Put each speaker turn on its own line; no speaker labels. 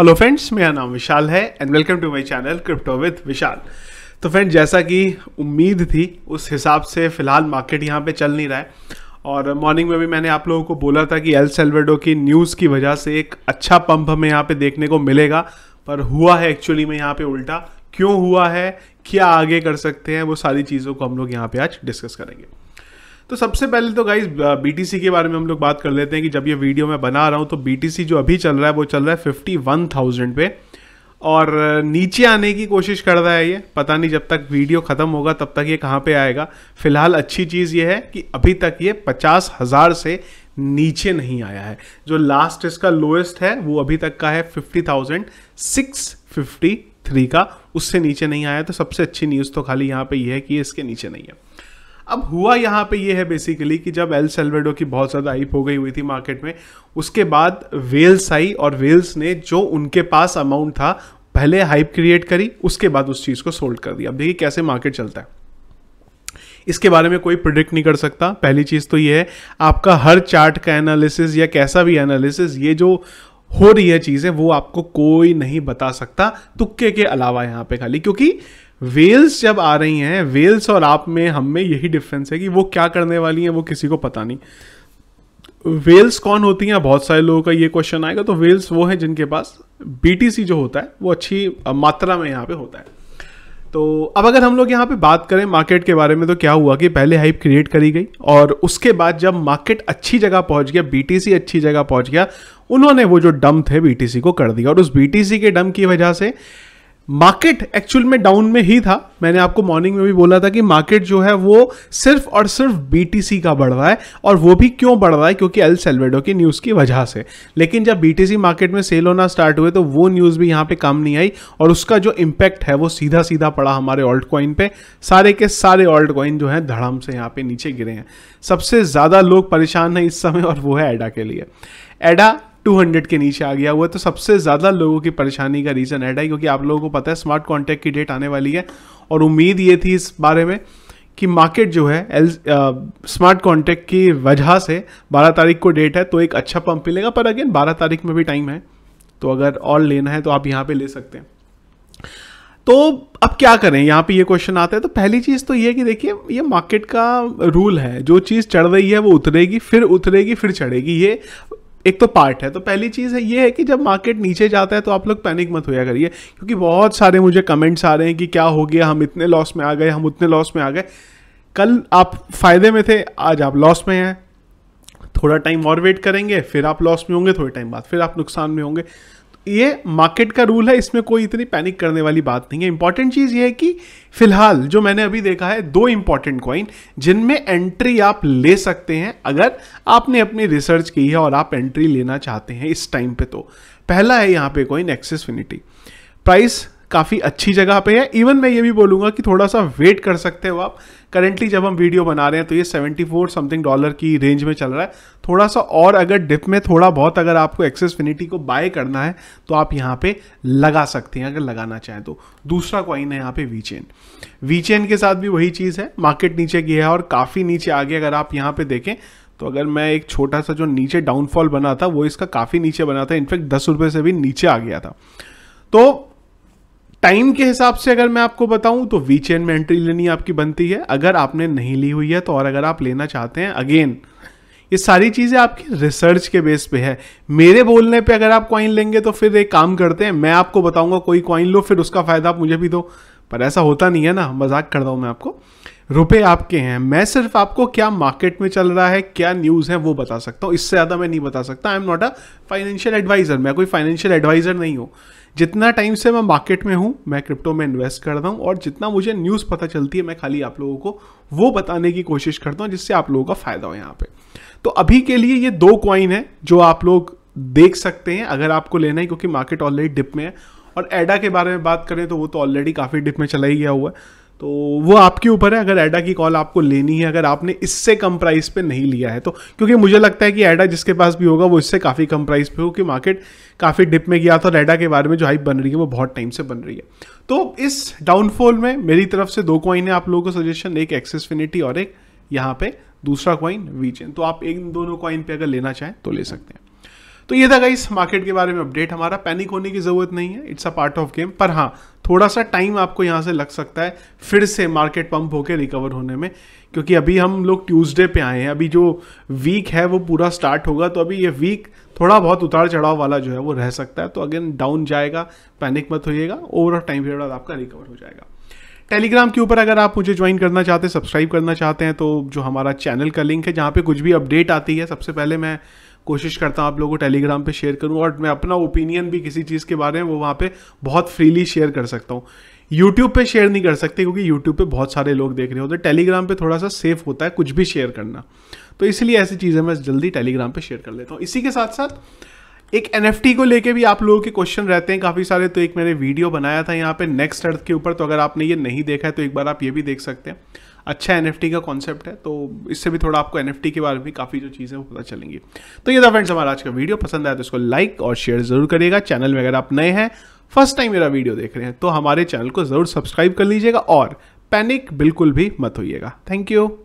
hello friends मेरा नाम विशाल है and welcome to my channel crypto with Vishal तो फ्रेंड्स जैसा कि उम्मीद थी उस हिसाब से फ़िलहाल मार्केट यहाँ पे चल नहीं रहा है और मॉर्निंग में भी मैंने आप लोगों को बोला था कि एल सेल्वेडो की न्यूज़ की वजह से एक अच्छा पंप हमें यहाँ पे देखने को मिलेगा पर हुआ है एक्चुअली में यहाँ पर उल्टा क्यों हुआ है क्या आगे कर सकते हैं वो सारी चीज़ों को हम लोग यहाँ पे आज डिस्कस करेंगे तो सबसे पहले तो गाइज बीटीसी के बारे में हम लोग बात कर लेते हैं कि जब ये वीडियो मैं बना रहा हूँ तो बीटीसी जो अभी चल रहा है वो चल रहा है फिफ्टी वन थाउजेंड पे और नीचे आने की कोशिश कर रहा है ये पता नहीं जब तक वीडियो ख़त्म होगा तब तक ये कहाँ पे आएगा फिलहाल अच्छी चीज़ ये है कि अभी तक ये पचास हज़ार से नीचे नहीं आया है जो लास्ट इसका लोएस्ट है वो अभी तक का है fifty thousand six fifty three का उससे नीचे नहीं आया तो सबसे अच्छी न्यूज़ तो खाली यहाँ पे ये यह है कि इसके नीचे नहीं है अब हुआ यहाँ पे ये है बेसिकली कि जब एल सेल्वेडो की बहुत ज़्यादा हाइप हो गई हुई थी मार्केट में उसके बाद वेल्स आई और वेल्स ने जो उनके पास अमाउंट था पहले हाइप क्रिएट करी उसके बाद उस चीज़ को सोल्ड कर दिया अब देखिए कैसे मार्केट चलता है इसके बारे में कोई प्रिडिक्ट नहीं कर सकता पहली चीज़ तो ये है आपका हर चार्ट का एनालिसिस या कैसा भी एनालिसिस ये जो हो रही है चीज़ें वो आपको कोई नहीं बता सकता तुक्के के अलावा यहाँ पे खाली क्योंकि वेल्स जब आ रही हैं वेल्स और आप में हम में यही डिफरेंस है कि वो क्या करने वाली हैं वो किसी को पता नहीं वेल्स कौन होती हैं बहुत सारे लोगों का ये क्वेश्चन आएगा तो वेल्स वो है जिनके पास बीटीसी जो होता है वो अच्छी मात्रा में यहाँ पे होता है तो अब अगर हम लोग यहाँ पे बात करें मार्केट के बारे में तो क्या हुआ कि पहले हाइप क्रिएट करी गई और उसके बाद जब मार्केट अच्छी जगह पहुँच गया बीटीसी अच्छी जगह पहुँच गया उन्होंने वो जो डम थे बीटीसी को कर दिया और उस बीटीसी के डम की वजह से मार्केट एक्चुअल में डाउन में ही था मैंने आपको मॉर्निंग में भी बोला था कि मार्केट जो है वो सिर्फ और सिर्फ बी का बढ़ रहा है और वो भी क्यों बढ़ रहा है क्योंकि एल सेल्वेडो की न्यूज़ की वजह से लेकिन जब बी मार्केट में सेल होना स्टार्ट हुए तो वो न्यूज़ भी यहाँ पे काम नहीं आई और उसका जो इम्पैक्ट है वो सीधा सीधा पड़ा हमारे ऑल्ट कॉइन पर सारे के सारे ऑल्ट कॉइन जो है धड़ाम से यहाँ पर नीचे गिरे हैं सबसे ज़्यादा लोग परेशान हैं इस समय और वो है एडा के लिए एडा 200 के नीचे आ गया हुआ तो सबसे ज़्यादा लोगों की परेशानी का रीज़न ऐड है क्योंकि आप लोगों को पता है स्मार्ट कॉन्ट्रैक्ट की डेट आने वाली है और उम्मीद ये थी इस बारे में कि मार्केट जो है एल स्मार्ट कॉन्ट्रैक्ट की वजह से 12 तारीख को डेट है तो एक अच्छा पंप मिलेगा पर अगेन 12 तारीख में भी टाइम है तो अगर और लेना है तो आप यहाँ पे ले सकते हैं तो अब क्या करें यहाँ पे ये क्वेश्चन आता है तो पहली चीज़ तो ये कि देखिए ये मार्केट का रूल है जो चीज़ चढ़ रही है वो उतरेगी फिर उतरेगी फिर चढ़ेगी ये एक तो पार्ट है तो पहली चीज़ है ये है कि जब मार्केट नीचे जाता है तो आप लोग पैनिक मत होया करिए क्योंकि बहुत सारे मुझे कमेंट्स आ रहे हैं कि क्या हो गया हम इतने लॉस में आ गए हम उतने लॉस में आ गए कल आप फायदे में थे आज आप लॉस में हैं थोड़ा टाइम और वेट करेंगे फिर आप लॉस में होंगे थोड़े टाइम बाद फिर आप नुकसान में होंगे ये मार्केट का रूल है इसमें कोई इतनी पैनिक करने वाली बात नहीं है इंपॉर्टेंट चीज़ ये है कि फिलहाल जो मैंने अभी देखा है दो इंपॉर्टेंट कॉइन जिनमें एंट्री आप ले सकते हैं अगर आपने अपनी रिसर्च की है और आप एंट्री लेना चाहते हैं इस टाइम पे तो पहला है यहां पे कॉइन एक्सेसफिनिटी प्राइस काफ़ी अच्छी जगह पे है इवन मैं ये भी बोलूँगा कि थोड़ा सा वेट कर सकते हो आप करेंटली जब हम वीडियो बना रहे हैं तो ये 74 समथिंग डॉलर की रेंज में चल रहा है थोड़ा सा और अगर डिप में थोड़ा बहुत अगर आपको एक्सेस फिनिटी को बाय करना है तो आप यहाँ पे लगा सकते हैं अगर लगाना चाहें तो दूसरा क्वाइन है यहाँ पे वी चेन के साथ भी वही चीज़ है मार्केट नीचे गया है और काफ़ी नीचे आगे अगर आप यहाँ पर देखें तो अगर मैं एक छोटा सा जो नीचे डाउनफॉल बना था वो इसका काफ़ी नीचे बना था इनफैक्ट दस रुपये से भी नीचे आ गया था तो टाइम के हिसाब से अगर मैं आपको बताऊं तो वी चेन में एंट्री लेनी आपकी बनती है अगर आपने नहीं ली हुई है तो और अगर आप लेना चाहते हैं अगेन ये सारी चीज़ें आपकी रिसर्च के बेस पे है मेरे बोलने पे अगर आप क्वाइन लेंगे तो फिर एक काम करते हैं मैं आपको बताऊंगा कोई क्वाइन लो फिर उसका फ़ायदा आप मुझे भी दो पर ऐसा होता नहीं है ना मजाक कर रहा हूँ मैं आपको रुपए आपके हैं मैं सिर्फ आपको क्या मार्केट में चल रहा है क्या न्यूज़ है वो बता सकता हूँ इससे ज़्यादा मैं नहीं बता सकता I am not a financial adviser मैं कोई फाइनेंशियल एडवाइज़र नहीं हूँ जितना टाइम से मैं मार्केट में हूँ मैं क्रिप्टो में इन्वेस्ट करता हूँ और जितना मुझे न्यूज़ पता चलती है मैं खाली आप लोगों को वो बताने की कोशिश करता हूँ जिससे आप लोगों का फ़ायदा हो यहाँ पे तो अभी के लिए ये दो क्वाइन है जो आप लोग देख सकते हैं अगर आपको लेना है क्योंकि मार्केट ऑलरेडी डिप में है और एडा के बारे में बात करें तो वो तो ऑलरेडी काफ़ी डिप में चला ही गया हुआ है तो वो आपके ऊपर है अगर एडा की कॉल आपको लेनी है अगर आपने इससे कम प्राइस पे नहीं लिया है तो क्योंकि मुझे लगता है कि एडा जिसके पास भी होगा वो इससे काफ़ी कम प्राइस पे हो कि मार्केट काफ़ी डिप में गया था और एडा के बारे में जो हाइप बन रही है वो बहुत टाइम से बन रही है तो इस डाउनफॉल में मेरी तरफ से दो कॉइन है आप लोगों को सजेशन एक एक्सेसफिनिटी और एक यहाँ पे दूसरा कॉइन वीचेन तो आप एक दोनों कॉइन पे अगर लेना चाहें तो ले सकते हैं तो ये था गाइस मार्केट के बारे में अपडेट हमारा पैनिक होने की जरूरत नहीं है it's a part of game पर हाँ थोड़ा सा टाइम आपको यहाँ से लग सकता है फिर से मार्केट पंप होकर रिकवर होने में क्योंकि अभी हम लोग ट्यूसडे पे आए हैं अभी जो वीक है वो पूरा स्टार्ट होगा तो अभी ये वीक थोड़ा बहुत उतार चढ़ाव वाला जो है वो रह सकता है तो अगेन डाउन जाएगा पैनिक मत होइएगा ओवर टाइम पीरियड आपका रिकवर हो जाएगा टेलीग्राम के ऊपर अगर आप मुझे ज्वाइन करना चाहते हैं सब्सक्राइब करना चाहते हैं तो जो हमारा चैनल का लिंक है जहाँ पे कुछ भी अपडेट आती है सबसे पहले मैं कोशिश करता हूँ आप लोगों को टेलीग्राम पे शेयर करूँ और मैं अपना ओपिनियन भी किसी चीज़ के बारे में वो वहाँ पे बहुत फ्रीली शेयर कर सकता हूँ यूट्यूब पे शेयर नहीं कर सकते क्योंकि यूट्यूब पे बहुत सारे लोग देख रहे होते हैं टेलीग्राम पे थोड़ा सा सेफ होता है कुछ भी शेयर करना तो इसलिए ऐसी चीज़ें मैं जल्दी टेलीग्राम पर शेयर कर लेता हूँ इसी के साथ साथ एक एन को लेके भी आप लोगों के क्वेश्चन रहते हैं काफ़ी सारे तो एक मैंने वीडियो बनाया था यहाँ पे नेक्स्ट अर्थ के ऊपर तो अगर आपने ये नहीं देखा है तो एक बार आप ये भी देख सकते हैं अच्छा एन का कॉन्सेप्ट है तो इससे भी थोड़ा आपको एन के बारे में काफ़ी जो चीज़ें पता चलेंगी तो ये था फ्रेंड्स हमारा आज का वीडियो पसंद आया तो इसको लाइक और शेयर ज़रूर करिएगा चैनल में अगर आप नए हैं फर्स्ट टाइम मेरा वीडियो देख रहे हैं तो हमारे चैनल को ज़रूर सब्सक्राइब कर लीजिएगा और पैनिक बिल्कुल भी मत होइएगा थैंक यू